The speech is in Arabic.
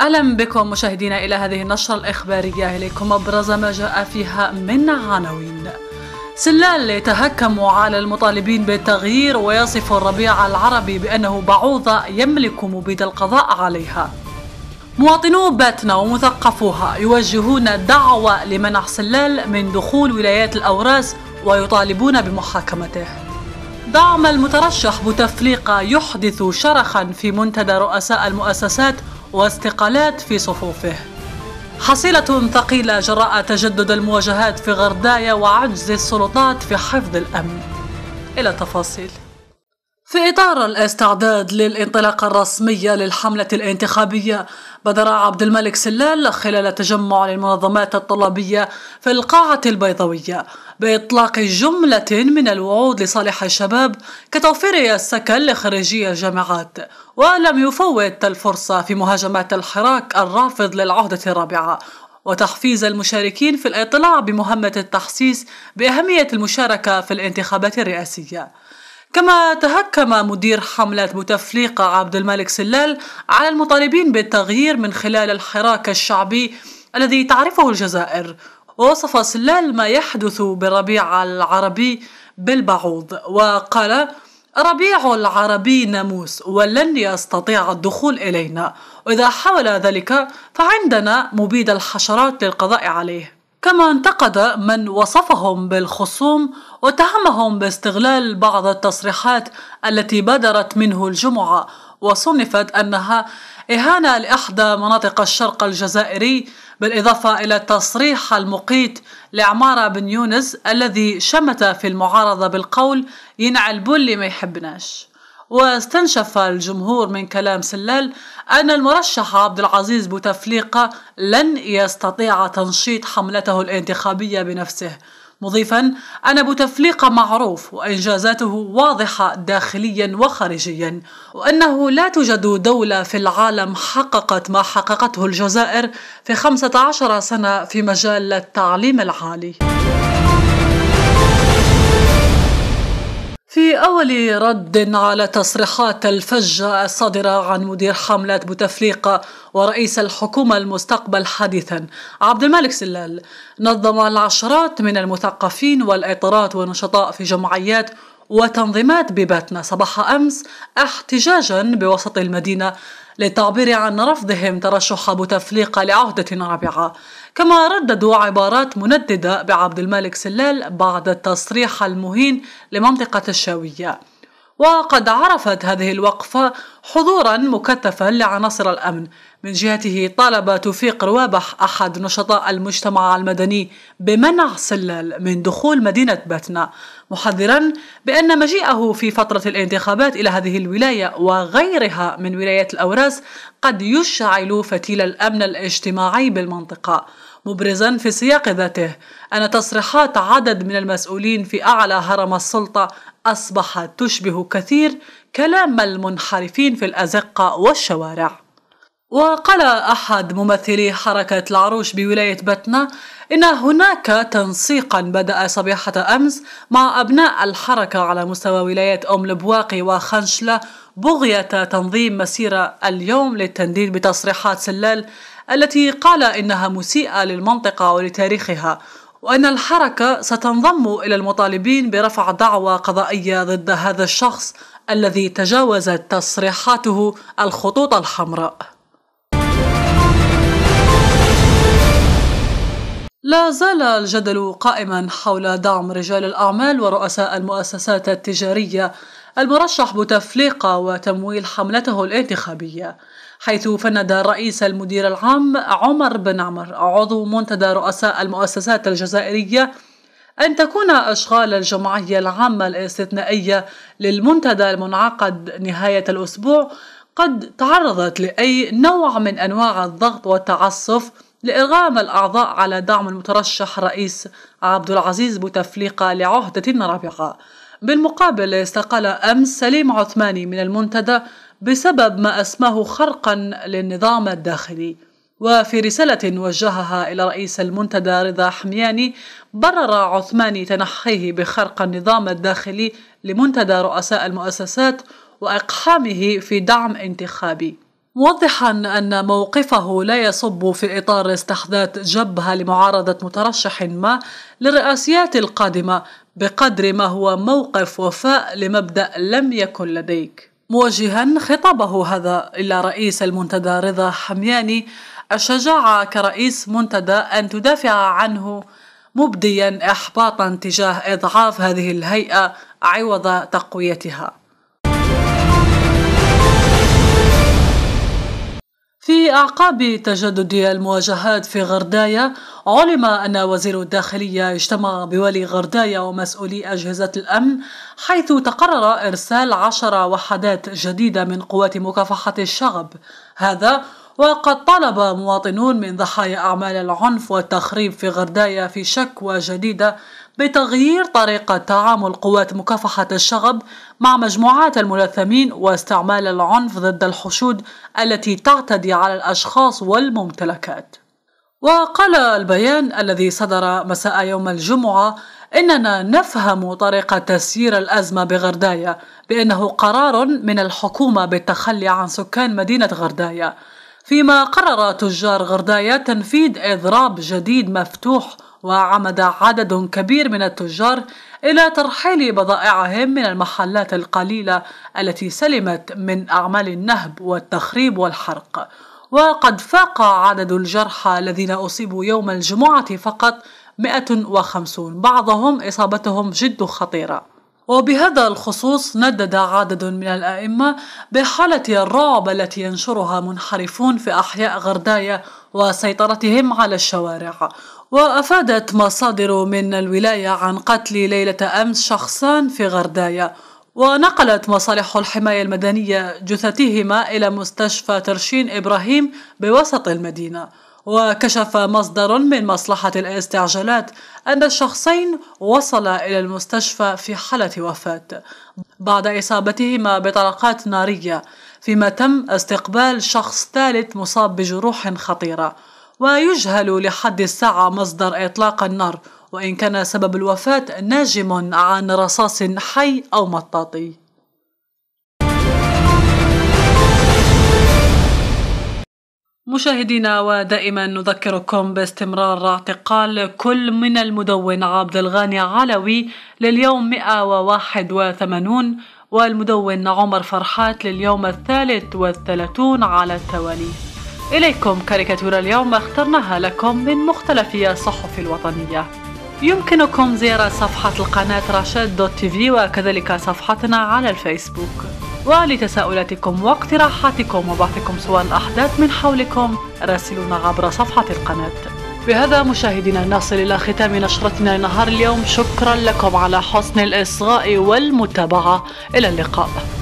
أهلا بكم مشاهدينا إلى هذه النشرة الإخبارية إليكم أبرز ما جاء فيها من عناوين سلال يتهكم على المطالبين بالتغيير ويصف الربيع العربي بأنه بعوضة يملك مبيد القضاء عليها مواطنو باتنا ومثقفوها يوجهون دعوة لمنع سلال من دخول ولايات الأوراس ويطالبون بمحاكمته دعم المترشح بوتفليقة يحدث شرخا في منتدى رؤساء المؤسسات واستقالات في صفوفه حصيلة ثقيلة جراء تجدد المواجهات في غردايا وعجز السلطات في حفظ الأمن إلى تفاصيل في إطار الاستعداد للانطلاقة الرسمية للحملة الانتخابية بدر عبد الملك سلال خلال تجمع للمنظمات الطلابية في القاعة البيضاوية بإطلاق جملة من الوعود لصالح الشباب كتوفير السكن لخريجي الجامعات ولم يفوت الفرصة في مهاجمات الحراك الرافض للعهدة الرابعة وتحفيز المشاركين في الاطلاع بمهمة التحسيس بأهمية المشاركة في الانتخابات الرئاسية كما تهكم مدير حملة بوتفليقة عبد الملك سلال على المطالبين بالتغيير من خلال الحراك الشعبي الذي تعرفه الجزائر ووصف سلال ما يحدث بالربيع العربي بالبعوض وقال الربيع العربي ناموس ولن يستطيع الدخول إلينا وإذا حاول ذلك فعندنا مبيد الحشرات للقضاء عليه كما انتقد من وصفهم بالخصوم واتهمهم باستغلال بعض التصريحات التي بدرت منه الجمعه وصنفت انها اهانه لاحدى مناطق الشرق الجزائري بالاضافه الى التصريح المقيت لعماره بن يونس الذي شمت في المعارضه بالقول ينعل بول ما يحبناش واستنشف الجمهور من كلام سلال أن المرشح عبد العزيز بوتفليقة لن يستطيع تنشيط حملته الانتخابية بنفسه مضيفا أن بوتفليقة معروف وإنجازاته واضحة داخليا وخارجيا وأنه لا توجد دولة في العالم حققت ما حققته الجزائر في 15 سنة في مجال التعليم العالي في أول رد على تصريحات الفجة الصادرة عن مدير حملة بوتفليقة ورئيس الحكومة المستقبل حديثا عبد الملك سلال نظم العشرات من المثقفين والإطارات والنشطاء في جمعيات وتنظيمات بباتنا صباح أمس احتجاجا بوسط المدينة للتعبير عن رفضهم ترشح بوتفليقة لعهدة رابعة كما رددوا عبارات منددة بعبد الملك سلال بعد التصريح المهين لمنطقة الشاوية وقد عرفت هذه الوقفة حضورا مكثفا لعناصر الأمن من جهته طالب توفيق روابح أحد نشطاء المجتمع المدني بمنع سلال من دخول مدينة باتنا محذرا بأن مجيئه في فترة الانتخابات إلى هذه الولاية وغيرها من ولايات الأوراس قد يشعل فتيل الأمن الاجتماعي بالمنطقة مبرزا في السياق ذاته أن تصريحات عدد من المسؤولين في أعلى هرم السلطة أصبحت تشبه كثير كلام المنحرفين في الأزقة والشوارع وقال أحد ممثلي حركة العروش بولاية بتنا إن هناك تنسيقا بدأ صباحة أمس مع أبناء الحركة على مستوى ولايات أم البواقي وخنشلة بغية تنظيم مسيرة اليوم للتنديد بتصريحات سلال التي قال إنها مسيئة للمنطقة ولتاريخها وأن الحركة ستنضم إلى المطالبين برفع دعوى قضائية ضد هذا الشخص الذي تجاوزت تصريحاته الخطوط الحمراء لا زال الجدل قائما حول دعم رجال الأعمال ورؤساء المؤسسات التجارية المرشح بوتفليقه وتمويل حملته الانتخابية حيث فند رئيس المدير العام عمر بن عمر عضو منتدى رؤساء المؤسسات الجزائرية أن تكون أشغال الجمعية العامة الاستثنائية للمنتدى المنعقد نهاية الأسبوع قد تعرضت لأي نوع من أنواع الضغط والتعصف لإرغام الأعضاء على دعم المترشح رئيس عبد العزيز بوتفليقة لعهدة رابعة بالمقابل استقال أمس سليم عثماني من المنتدى بسبب ما أسماه خرقا للنظام الداخلي وفي رسالة وجهها إلى رئيس المنتدى رضا حمياني برر عثماني تنحيه بخرق النظام الداخلي لمنتدى رؤساء المؤسسات وإقحامه في دعم انتخابي موضحا أن موقفه لا يصب في إطار استحداث جبهة لمعارضة مترشح ما للرئاسيات القادمة بقدر ما هو موقف وفاء لمبدأ لم يكن لديك موجها خطابه هذا إلى رئيس المنتدى رضا حمياني الشجاعة كرئيس منتدى أن تدافع عنه مبديا إحباطا تجاه إضعاف هذه الهيئة عوض تقويتها في أعقاب تجدد المواجهات في غردايا علم أن وزير الداخلية اجتمع بوالي غردايا ومسؤولي أجهزة الأمن حيث تقرر إرسال عشر وحدات جديدة من قوات مكافحة الشغب هذا وقد طلب مواطنون من ضحايا أعمال العنف والتخريب في غردايا في شكوى جديدة بتغيير طريقة تعامل قوات مكافحة الشغب مع مجموعات الملثمين واستعمال العنف ضد الحشود التي تعتدي على الأشخاص والممتلكات. وقال البيان الذي صدر مساء يوم الجمعة إننا نفهم طريقة تسيير الأزمة بغرداية بأنه قرار من الحكومة بالتخلي عن سكان مدينة غرداية فيما قرر تجار غرداية تنفيذ إضراب جديد مفتوح وعمد عدد كبير من التجار إلى ترحيل بضائعهم من المحلات القليلة التي سلمت من أعمال النهب والتخريب والحرق وقد فاق عدد الجرحى الذين أصيبوا يوم الجمعة فقط 150 بعضهم إصابتهم جد خطيرة وبهذا الخصوص ندد عدد من الأئمة بحالة الرعب التي ينشرها منحرفون في أحياء غرداية وسيطرتهم على الشوارع وأفادت مصادر من الولاية عن قتل ليلة أمس شخصان في غردايا ونقلت مصالح الحماية المدنية جثتهما إلى مستشفى ترشين إبراهيم بوسط المدينة وكشف مصدر من مصلحة الاستعجالات أن الشخصين وصلا إلى المستشفى في حالة وفاة بعد إصابتهما بطلقات نارية فيما تم استقبال شخص ثالث مصاب بجروح خطيرة ويجهل لحد الساعة مصدر إطلاق النار وإن كان سبب الوفاة ناجم عن رصاص حي أو مطاطي مشاهدينا ودائما نذكركم باستمرار اعتقال كل من المدون عبد الغني علوي لليوم 181 والمدون عمر فرحات لليوم الثالث والثلاثون على التوالي إليكم كاريكاتور اليوم اخترناها لكم من مختلف الصحف الوطنية يمكنكم زيارة صفحة القناة رشاد دوت تي في وكذلك صفحتنا على الفيسبوك ولتساؤلاتكم واقتراحاتكم وبعثكم صور الأحداث من حولكم راسلونا عبر صفحة القناة بهذا مشاهدينا نصل إلى ختام نشرتنا نهار اليوم شكرا لكم على حسن الإصغاء والمتابعة إلى اللقاء